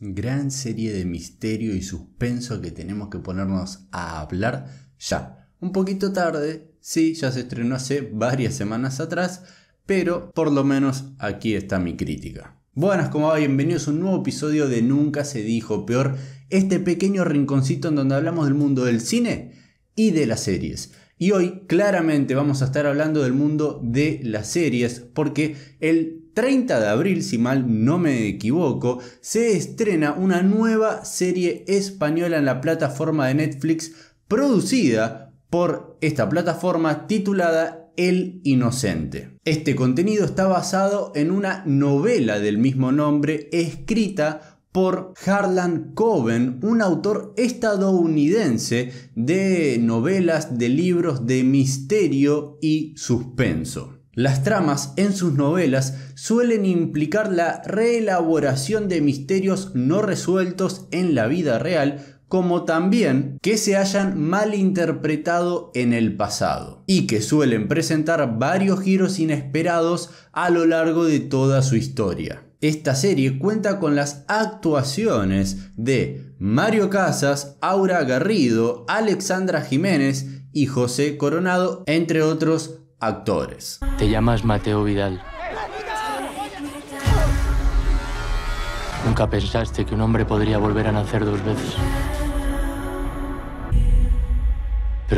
gran serie de misterio y suspenso que tenemos que ponernos a hablar ya. Un poquito tarde, sí, ya se estrenó hace varias semanas atrás, pero por lo menos aquí está mi crítica. Buenas, ¿cómo va? Bienvenidos a un nuevo episodio de Nunca se dijo peor, este pequeño rinconcito en donde hablamos del mundo del cine y de las series. Y hoy claramente vamos a estar hablando del mundo de las series porque el 30 de abril, si mal no me equivoco, se estrena una nueva serie española en la plataforma de Netflix producida por esta plataforma titulada El Inocente. Este contenido está basado en una novela del mismo nombre escrita por Harlan Coben, un autor estadounidense de novelas, de libros de misterio y suspenso. Las tramas en sus novelas suelen implicar la reelaboración de misterios no resueltos en la vida real como también que se hayan malinterpretado en el pasado y que suelen presentar varios giros inesperados a lo largo de toda su historia. Esta serie cuenta con las actuaciones de Mario Casas, Aura Garrido, Alexandra Jiménez y José Coronado, entre otros actores. Te llamas Mateo Vidal. Nunca pensaste que un hombre podría volver a nacer dos veces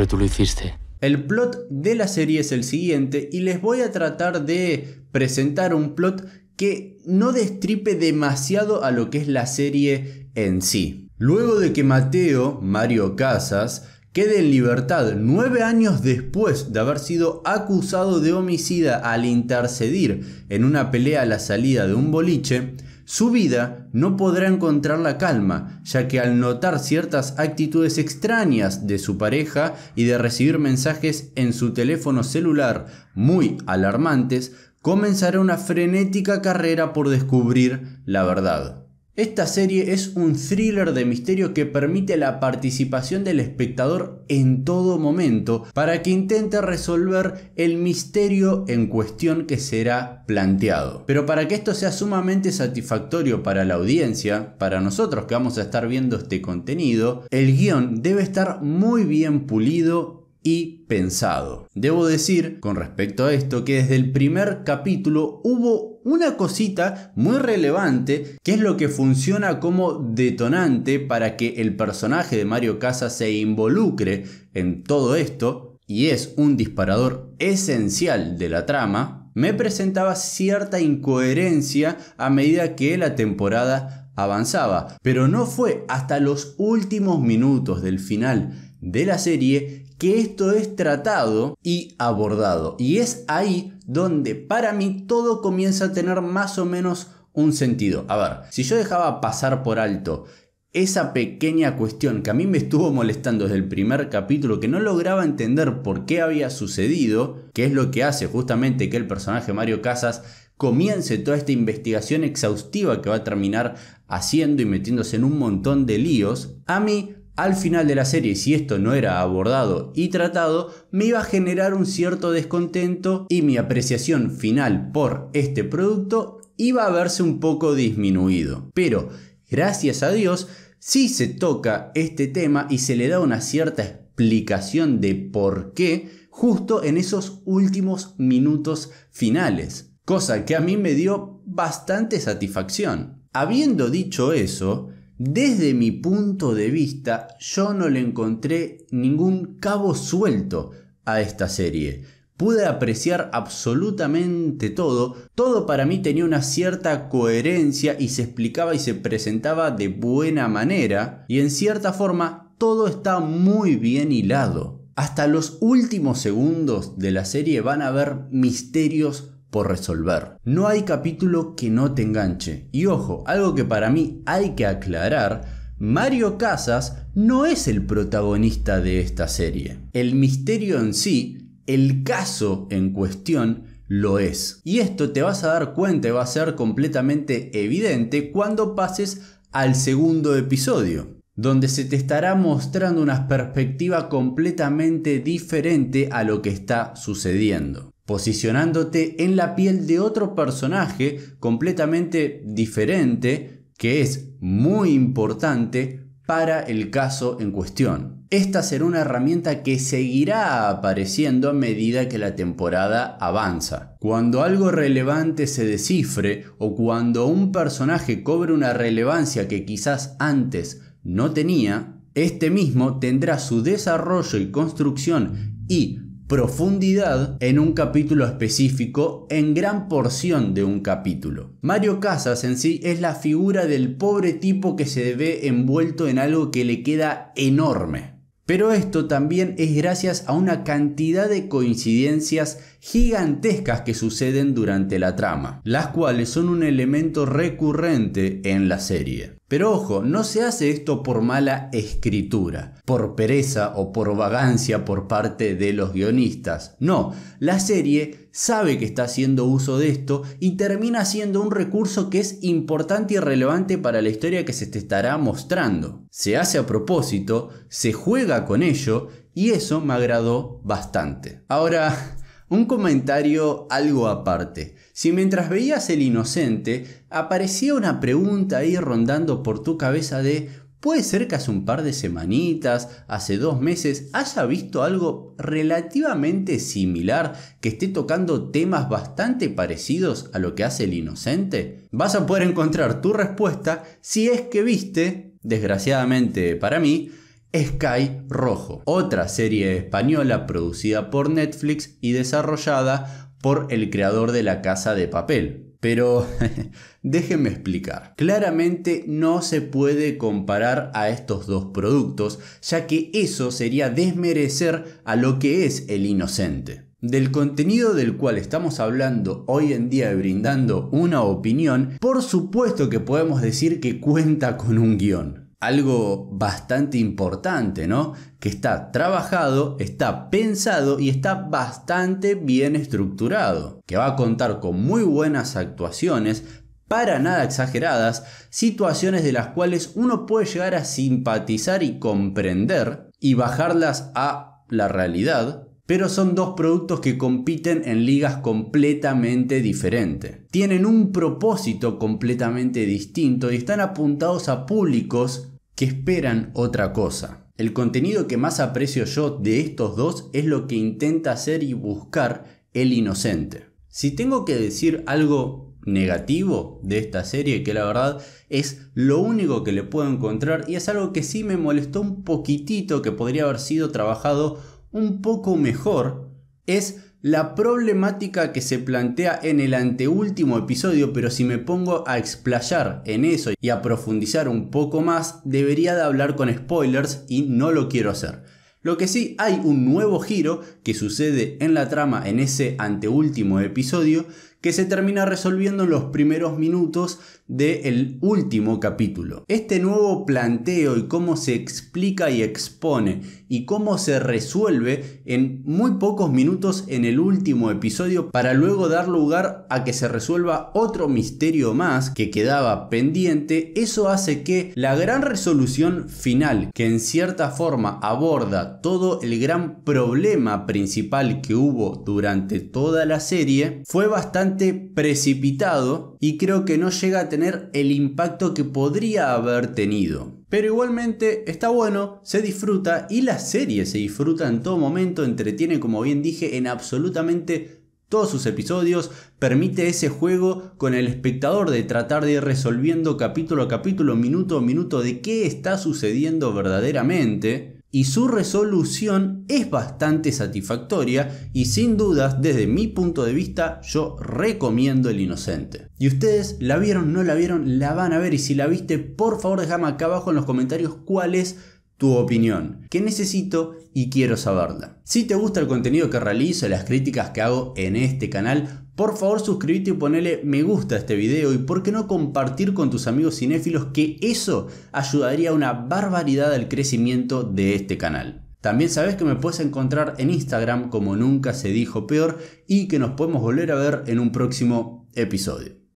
tú lo hiciste. El plot de la serie es el siguiente y les voy a tratar de presentar un plot que no destripe demasiado a lo que es la serie en sí. Luego de que Mateo, Mario Casas, quede en libertad nueve años después de haber sido acusado de homicida al intercedir en una pelea a la salida de un boliche, su vida no podrá encontrar la calma, ya que al notar ciertas actitudes extrañas de su pareja y de recibir mensajes en su teléfono celular muy alarmantes, comenzará una frenética carrera por descubrir la verdad. Esta serie es un thriller de misterio que permite la participación del espectador en todo momento para que intente resolver el misterio en cuestión que será planteado. Pero para que esto sea sumamente satisfactorio para la audiencia, para nosotros que vamos a estar viendo este contenido, el guión debe estar muy bien pulido y pensado. Debo decir, con respecto a esto, que desde el primer capítulo hubo una cosita muy relevante que es lo que funciona como detonante para que el personaje de Mario Casa se involucre en todo esto y es un disparador esencial de la trama, me presentaba cierta incoherencia a medida que la temporada avanzaba, pero no fue hasta los últimos minutos del final de la serie que esto es tratado y abordado. Y es ahí donde para mí todo comienza a tener más o menos un sentido. A ver, si yo dejaba pasar por alto esa pequeña cuestión que a mí me estuvo molestando desde el primer capítulo, que no lograba entender por qué había sucedido, que es lo que hace justamente que el personaje Mario Casas comience toda esta investigación exhaustiva que va a terminar haciendo y metiéndose en un montón de líos, a mí al final de la serie, si esto no era abordado y tratado, me iba a generar un cierto descontento y mi apreciación final por este producto iba a verse un poco disminuido. Pero, gracias a Dios, sí se toca este tema y se le da una cierta explicación de por qué justo en esos últimos minutos finales, cosa que a mí me dio bastante satisfacción. Habiendo dicho eso, desde mi punto de vista, yo no le encontré ningún cabo suelto a esta serie. Pude apreciar absolutamente todo, todo para mí tenía una cierta coherencia y se explicaba y se presentaba de buena manera, y en cierta forma todo está muy bien hilado. Hasta los últimos segundos de la serie van a haber misterios por resolver. No hay capítulo que no te enganche. Y ojo, algo que para mí hay que aclarar, Mario Casas no es el protagonista de esta serie. El misterio en sí, el caso en cuestión, lo es. Y esto te vas a dar cuenta y va a ser completamente evidente cuando pases al segundo episodio donde se te estará mostrando una perspectiva completamente diferente a lo que está sucediendo posicionándote en la piel de otro personaje completamente diferente que es muy importante para el caso en cuestión. Esta será una herramienta que seguirá apareciendo a medida que la temporada avanza. Cuando algo relevante se descifre o cuando un personaje cobre una relevancia que quizás antes no tenía, este mismo tendrá su desarrollo y construcción y profundidad en un capítulo específico, en gran porción de un capítulo. Mario Casas en sí es la figura del pobre tipo que se ve envuelto en algo que le queda enorme. Pero esto también es gracias a una cantidad de coincidencias gigantescas que suceden durante la trama, las cuales son un elemento recurrente en la serie. Pero ojo, no se hace esto por mala escritura, por pereza o por vagancia por parte de los guionistas. No, la serie sabe que está haciendo uso de esto y termina siendo un recurso que es importante y relevante para la historia que se te estará mostrando. Se hace a propósito, se juega con ello y eso me agradó bastante. Ahora, un comentario algo aparte. Si mientras veías El Inocente aparecía una pregunta ahí rondando por tu cabeza de ¿puede ser que hace un par de semanitas, hace dos meses, haya visto algo relativamente similar que esté tocando temas bastante parecidos a lo que hace El Inocente? Vas a poder encontrar tu respuesta si es que viste, desgraciadamente para mí, Sky Rojo, otra serie española producida por Netflix y desarrollada por el creador de La Casa de Papel. Pero déjenme explicar. Claramente no se puede comparar a estos dos productos, ya que eso sería desmerecer a lo que es el inocente. Del contenido del cual estamos hablando hoy en día y brindando una opinión, por supuesto que podemos decir que cuenta con un guión algo bastante importante, ¿no? Que está trabajado, está pensado y está bastante bien estructurado, que va a contar con muy buenas actuaciones, para nada exageradas, situaciones de las cuales uno puede llegar a simpatizar y comprender y bajarlas a la realidad, pero son dos productos que compiten en ligas completamente diferentes. Tienen un propósito completamente distinto y están apuntados a públicos que esperan otra cosa. El contenido que más aprecio yo de estos dos es lo que intenta hacer y buscar el inocente. Si tengo que decir algo negativo de esta serie, que la verdad es lo único que le puedo encontrar y es algo que sí me molestó un poquitito, que podría haber sido trabajado un poco mejor, es la problemática que se plantea en el anteúltimo episodio, pero si me pongo a explayar en eso y a profundizar un poco más, debería de hablar con spoilers y no lo quiero hacer. Lo que sí hay un nuevo giro que sucede en la trama en ese anteúltimo episodio que se termina resolviendo en los primeros minutos del último capítulo. Este nuevo planteo y cómo se explica y expone y cómo se resuelve en muy pocos minutos en el último episodio para luego dar lugar a que se resuelva otro misterio más que quedaba pendiente, eso hace que la gran resolución final que en cierta forma aborda todo el gran problema principal que hubo durante toda la serie fue bastante precipitado y creo que no llega a tener el impacto que podría haber tenido. Pero igualmente está bueno, se disfruta y la serie se disfruta en todo momento, entretiene como bien dije en absolutamente todos sus episodios, permite ese juego con el espectador de tratar de ir resolviendo capítulo a capítulo, minuto a minuto de qué está sucediendo verdaderamente y su resolución es bastante satisfactoria y sin dudas desde mi punto de vista yo recomiendo El Inocente. Y ustedes la vieron, no la vieron, la van a ver y si la viste por favor déjame acá abajo en los comentarios cuál es tu opinión, que necesito y quiero saberla. Si te gusta el contenido que realizo, las críticas que hago en este canal, por favor suscríbete y ponele me gusta a este video y por qué no compartir con tus amigos cinéfilos que eso ayudaría una barbaridad al crecimiento de este canal. También sabes que me puedes encontrar en Instagram como nunca se dijo peor y que nos podemos volver a ver en un próximo episodio.